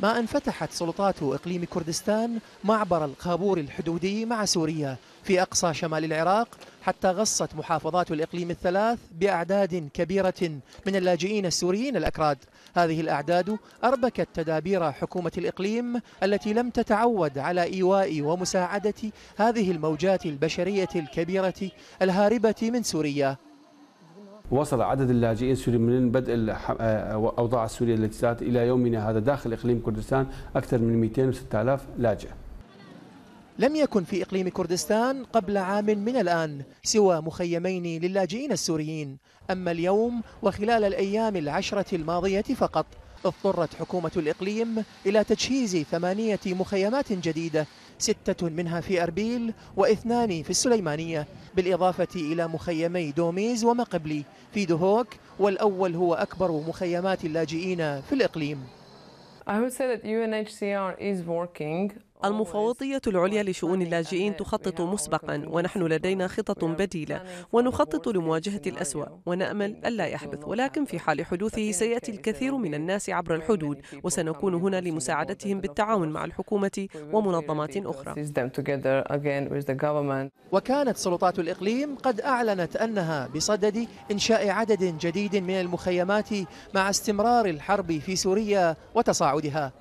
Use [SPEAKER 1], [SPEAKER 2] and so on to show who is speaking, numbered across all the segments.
[SPEAKER 1] ما أن فتحت سلطات إقليم كردستان معبر القابور الحدودي مع سوريا في أقصى شمال العراق حتى غصت محافظات الإقليم الثلاث بأعداد كبيرة من اللاجئين السوريين الأكراد هذه الأعداد أربكت تدابير حكومة الإقليم التي لم تتعود على إيواء ومساعدة هذه الموجات البشرية الكبيرة الهاربة من سوريا
[SPEAKER 2] وصل عدد اللاجئين السوريين من بدء الأوضاع آه، السورية التي سارت إلى يومنا هذا داخل إقليم كردستان أكثر من 206000 لاجئ
[SPEAKER 1] لم يكن في إقليم كردستان قبل عام من الآن سوى مخيمين للاجئين السوريين أما اليوم وخلال الأيام العشرة الماضية فقط اضطرت حكومة الإقليم إلى تجهيز ثمانية مخيمات جديدة ستة منها في أربيل واثنان في السليمانية بالإضافة إلى مخيمي دوميز ومقبلي في دهوك والأول هو أكبر مخيمات اللاجئين في الإقليم
[SPEAKER 3] I would say that UNHCR is working المفوضية العليا لشؤون اللاجئين تخطط مسبقا ونحن لدينا خطط بديلة ونخطط لمواجهة الأسوأ ونأمل ألا يحدث ولكن في حال حدوثه سيأتي الكثير من الناس عبر الحدود وسنكون هنا لمساعدتهم بالتعاون مع الحكومة ومنظمات أخرى وكانت سلطات الإقليم قد أعلنت أنها
[SPEAKER 1] بصدد إنشاء عدد جديد من المخيمات مع استمرار الحرب في سوريا وتصاعدها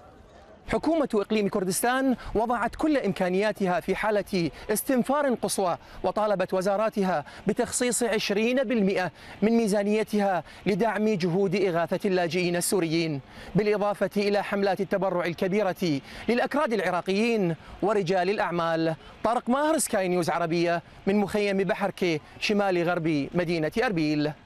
[SPEAKER 1] حكومة إقليم كردستان وضعت كل إمكانياتها في حالة استنفار قصوى وطالبت وزاراتها بتخصيص 20% من ميزانيتها لدعم جهود إغاثة اللاجئين السوريين بالإضافة إلى حملات التبرع الكبيرة للأكراد العراقيين ورجال الأعمال طارق ماهر سكاي نيوز عربية من مخيم بحركة شمال غرب مدينة أربيل